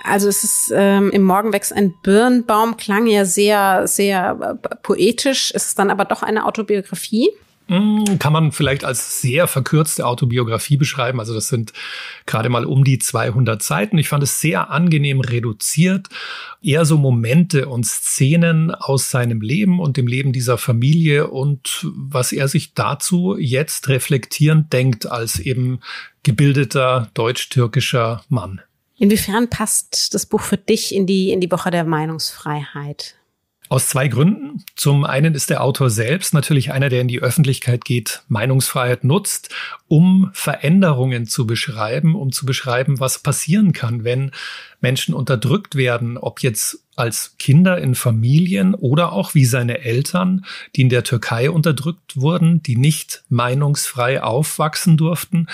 also es ist ähm, im Morgen wächst ein Birnbaum klang ja sehr sehr äh, poetisch, ist dann aber doch eine Autobiografie mm, kann man vielleicht als sehr verkürzte Autobiografie beschreiben. Also das sind gerade mal um die 200 Seiten. Ich fand es sehr angenehm reduziert. Eher so Momente und Szenen aus seinem Leben und dem Leben dieser Familie und was er sich dazu jetzt reflektierend denkt als eben gebildeter deutsch-türkischer Mann. Inwiefern passt das Buch für dich in die, in die Woche der Meinungsfreiheit? Aus zwei Gründen. Zum einen ist der Autor selbst natürlich einer, der in die Öffentlichkeit geht, Meinungsfreiheit nutzt, um Veränderungen zu beschreiben, um zu beschreiben, was passieren kann, wenn Menschen unterdrückt werden, ob jetzt als Kinder in Familien oder auch wie seine Eltern, die in der Türkei unterdrückt wurden, die nicht meinungsfrei aufwachsen durften.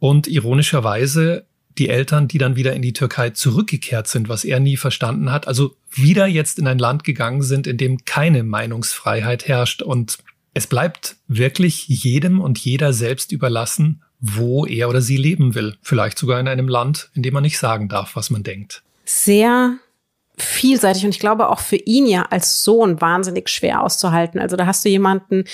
Und ironischerweise die Eltern, die dann wieder in die Türkei zurückgekehrt sind, was er nie verstanden hat. Also wieder jetzt in ein Land gegangen sind, in dem keine Meinungsfreiheit herrscht. Und es bleibt wirklich jedem und jeder selbst überlassen, wo er oder sie leben will. Vielleicht sogar in einem Land, in dem man nicht sagen darf, was man denkt. Sehr vielseitig und ich glaube auch für ihn ja als Sohn wahnsinnig schwer auszuhalten. Also da hast du jemanden,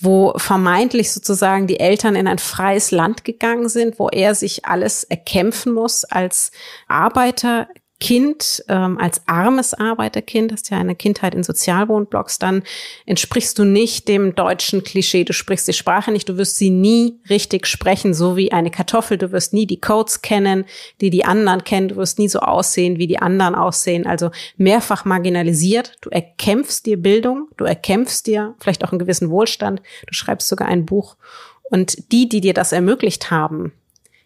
wo vermeintlich sozusagen die Eltern in ein freies Land gegangen sind, wo er sich alles erkämpfen muss als Arbeiter, Kind, ähm, als armes Arbeiterkind, hast ja eine Kindheit in Sozialwohnblocks, dann entsprichst du nicht dem deutschen Klischee. Du sprichst die Sprache nicht, du wirst sie nie richtig sprechen, so wie eine Kartoffel. Du wirst nie die Codes kennen, die die anderen kennen. Du wirst nie so aussehen, wie die anderen aussehen. Also mehrfach marginalisiert. Du erkämpfst dir Bildung, du erkämpfst dir vielleicht auch einen gewissen Wohlstand. Du schreibst sogar ein Buch. Und die, die dir das ermöglicht haben,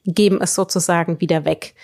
geben es sozusagen wieder weg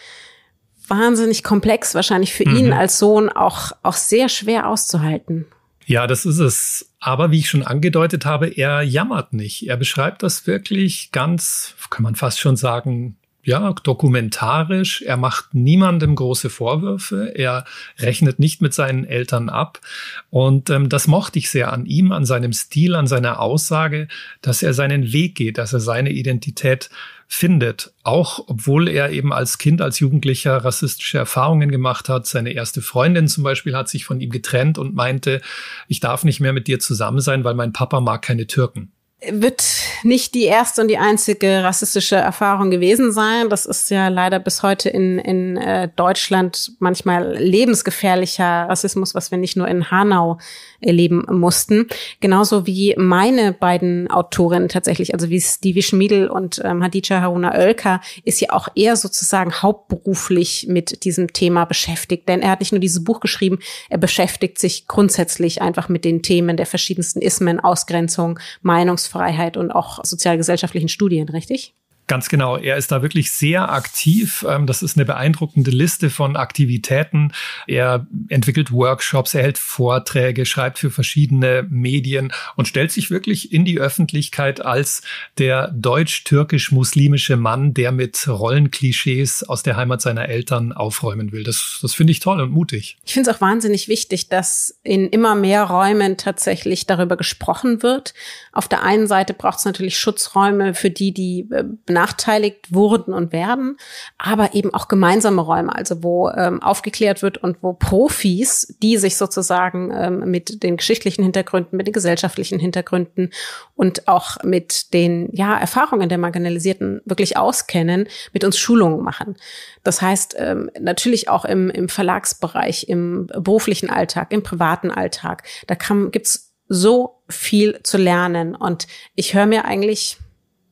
wahnsinnig komplex, wahrscheinlich für mhm. ihn als Sohn auch, auch sehr schwer auszuhalten. Ja, das ist es. Aber wie ich schon angedeutet habe, er jammert nicht. Er beschreibt das wirklich ganz, kann man fast schon sagen, ja, dokumentarisch. Er macht niemandem große Vorwürfe. Er rechnet nicht mit seinen Eltern ab. Und ähm, das mochte ich sehr an ihm, an seinem Stil, an seiner Aussage, dass er seinen Weg geht, dass er seine Identität findet, auch obwohl er eben als Kind, als Jugendlicher rassistische Erfahrungen gemacht hat. Seine erste Freundin zum Beispiel hat sich von ihm getrennt und meinte, ich darf nicht mehr mit dir zusammen sein, weil mein Papa mag keine Türken wird nicht die erste und die einzige rassistische Erfahrung gewesen sein. Das ist ja leider bis heute in, in äh, Deutschland manchmal lebensgefährlicher Rassismus, was wir nicht nur in Hanau erleben mussten. Genauso wie meine beiden Autorinnen tatsächlich, also wie Stevie Schmiedel und ähm, Hadija Haruna Oelker, ist ja auch eher sozusagen hauptberuflich mit diesem Thema beschäftigt. Denn er hat nicht nur dieses Buch geschrieben, er beschäftigt sich grundsätzlich einfach mit den Themen der verschiedensten Ismen, Ausgrenzung, Meinungsfreiheit, Meinungsfreiheit und auch sozialgesellschaftlichen Studien, richtig? Ganz genau. Er ist da wirklich sehr aktiv. Ähm, das ist eine beeindruckende Liste von Aktivitäten. Er entwickelt Workshops, er hält Vorträge, schreibt für verschiedene Medien und stellt sich wirklich in die Öffentlichkeit als der deutsch-türkisch-muslimische Mann, der mit Rollenklischees aus der Heimat seiner Eltern aufräumen will. Das, das finde ich toll und mutig. Ich finde es auch wahnsinnig wichtig, dass in immer mehr Räumen tatsächlich darüber gesprochen wird. Auf der einen Seite braucht es natürlich Schutzräume für die, die äh, benachteiligt wurden und werden, aber eben auch gemeinsame Räume, also wo ähm, aufgeklärt wird und wo Profis, die sich sozusagen ähm, mit den geschichtlichen Hintergründen, mit den gesellschaftlichen Hintergründen und auch mit den ja, Erfahrungen der Marginalisierten wirklich auskennen, mit uns Schulungen machen. Das heißt, ähm, natürlich auch im, im Verlagsbereich, im beruflichen Alltag, im privaten Alltag, da gibt es so viel zu lernen. Und ich höre mir eigentlich,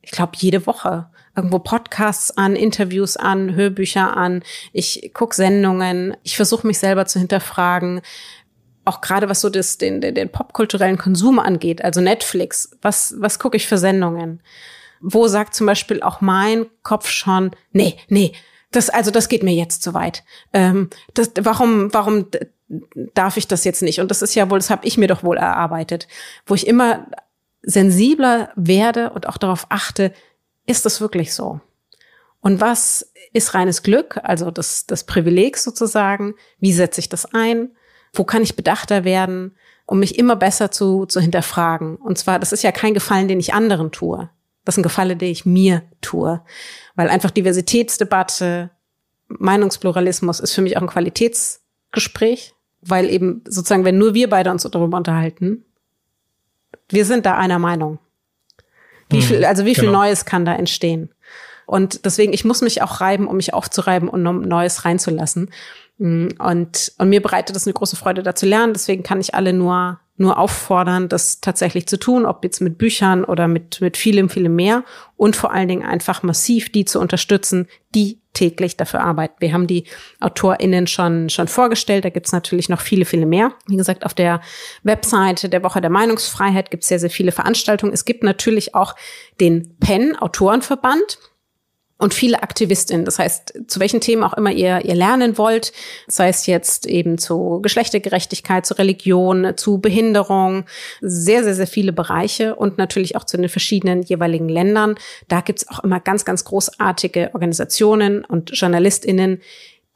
ich glaube, jede Woche irgendwo Podcasts an, Interviews an, Hörbücher an, ich guck Sendungen, ich versuche mich selber zu hinterfragen. Auch gerade was so das, den, den, den popkulturellen Konsum angeht, also Netflix, was, was gucke ich für Sendungen? Wo sagt zum Beispiel auch mein Kopf schon, nee, nee, das, also das geht mir jetzt zu weit. Ähm, das, warum, warum darf ich das jetzt nicht? Und das ist ja wohl, das habe ich mir doch wohl erarbeitet, wo ich immer sensibler werde und auch darauf achte, ist das wirklich so? Und was ist reines Glück, also das, das Privileg sozusagen? Wie setze ich das ein? Wo kann ich bedachter werden, um mich immer besser zu, zu hinterfragen? Und zwar, das ist ja kein Gefallen, den ich anderen tue. Das ist ein Gefallen, den ich mir tue. Weil einfach Diversitätsdebatte, Meinungspluralismus ist für mich auch ein Qualitätsgespräch, weil eben sozusagen, wenn nur wir beide uns darüber unterhalten, wir sind da einer Meinung. Wie mhm. viel, also wie viel genau. Neues kann da entstehen? Und deswegen, ich muss mich auch reiben, um mich aufzureiben und um Neues reinzulassen. Mhm. Und, und mir bereitet es eine große Freude, da zu lernen. Deswegen kann ich alle nur, nur auffordern, das tatsächlich zu tun, ob jetzt mit Büchern oder mit, mit vielem, vielem mehr. Und vor allen Dingen einfach massiv die zu unterstützen, die täglich dafür arbeiten. Wir haben die AutorInnen schon, schon vorgestellt. Da gibt's natürlich noch viele, viele mehr. Wie gesagt, auf der Webseite der Woche der Meinungsfreiheit gibt's sehr, sehr viele Veranstaltungen. Es gibt natürlich auch den PEN, Autorenverband und viele Aktivistinnen. Das heißt, zu welchen Themen auch immer ihr, ihr lernen wollt, sei es jetzt eben zu Geschlechtergerechtigkeit, zu Religion, zu Behinderung, sehr, sehr, sehr viele Bereiche und natürlich auch zu den verschiedenen jeweiligen Ländern. Da gibt's auch immer ganz, ganz großartige Organisationen und JournalistInnen,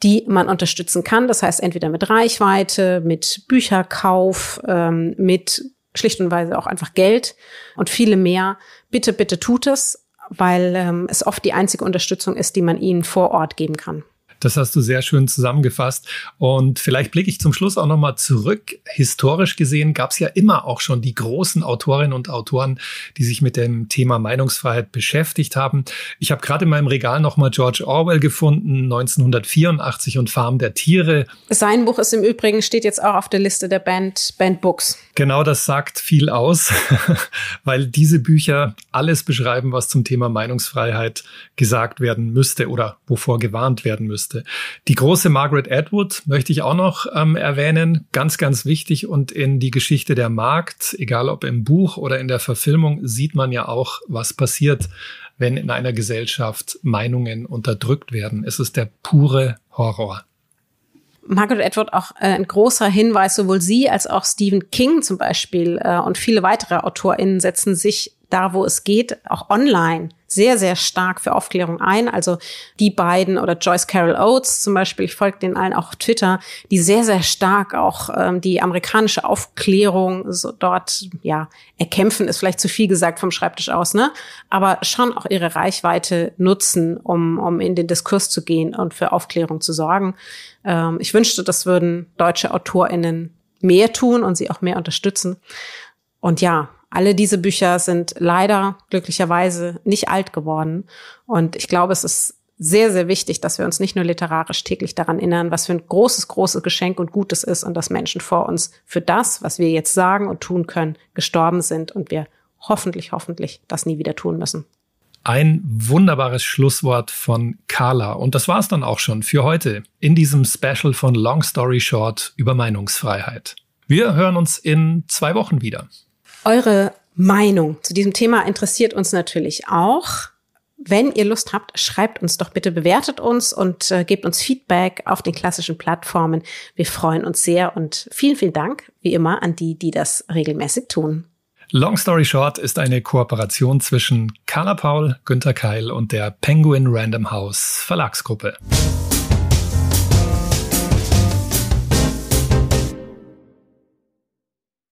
die man unterstützen kann. Das heißt, entweder mit Reichweite, mit Bücherkauf, ähm, mit schlicht und weise auch einfach Geld und viele mehr. Bitte, bitte tut es weil ähm, es oft die einzige Unterstützung ist, die man ihnen vor Ort geben kann. Das hast du sehr schön zusammengefasst. Und vielleicht blicke ich zum Schluss auch nochmal zurück. Historisch gesehen gab es ja immer auch schon die großen Autorinnen und Autoren, die sich mit dem Thema Meinungsfreiheit beschäftigt haben. Ich habe gerade in meinem Regal nochmal George Orwell gefunden, 1984 und Farm der Tiere. Sein Buch ist im Übrigen, steht jetzt auch auf der Liste der Band, Band Books. Genau, das sagt viel aus, weil diese Bücher alles beschreiben, was zum Thema Meinungsfreiheit gesagt werden müsste oder wovor gewarnt werden müsste musste. Die große Margaret Atwood möchte ich auch noch ähm, erwähnen. Ganz, ganz wichtig. Und in die Geschichte der Markt, egal ob im Buch oder in der Verfilmung, sieht man ja auch, was passiert, wenn in einer Gesellschaft Meinungen unterdrückt werden. Es ist der pure Horror. Margaret Atwood auch äh, ein großer Hinweis, sowohl sie als auch Stephen King zum Beispiel äh, und viele weitere AutorInnen setzen sich da wo es geht, auch online sehr, sehr stark für Aufklärung ein. Also die beiden oder Joyce Carol Oates zum Beispiel, ich folge den allen auch Twitter, die sehr, sehr stark auch ähm, die amerikanische Aufklärung so dort ja erkämpfen, ist vielleicht zu viel gesagt vom Schreibtisch aus, ne? Aber schon auch ihre Reichweite nutzen, um, um in den Diskurs zu gehen und für Aufklärung zu sorgen. Ähm, ich wünschte, das würden deutsche AutorInnen mehr tun und sie auch mehr unterstützen. Und ja, alle diese Bücher sind leider glücklicherweise nicht alt geworden. Und ich glaube, es ist sehr, sehr wichtig, dass wir uns nicht nur literarisch täglich daran erinnern, was für ein großes, großes Geschenk und Gutes ist und dass Menschen vor uns für das, was wir jetzt sagen und tun können, gestorben sind und wir hoffentlich, hoffentlich das nie wieder tun müssen. Ein wunderbares Schlusswort von Carla. Und das war es dann auch schon für heute in diesem Special von Long Story Short über Meinungsfreiheit. Wir hören uns in zwei Wochen wieder. Eure Meinung zu diesem Thema interessiert uns natürlich auch. Wenn ihr Lust habt, schreibt uns doch bitte, bewertet uns und äh, gebt uns Feedback auf den klassischen Plattformen. Wir freuen uns sehr und vielen, vielen Dank, wie immer, an die, die das regelmäßig tun. Long Story Short ist eine Kooperation zwischen Carla Paul, Günter Keil und der Penguin Random House Verlagsgruppe.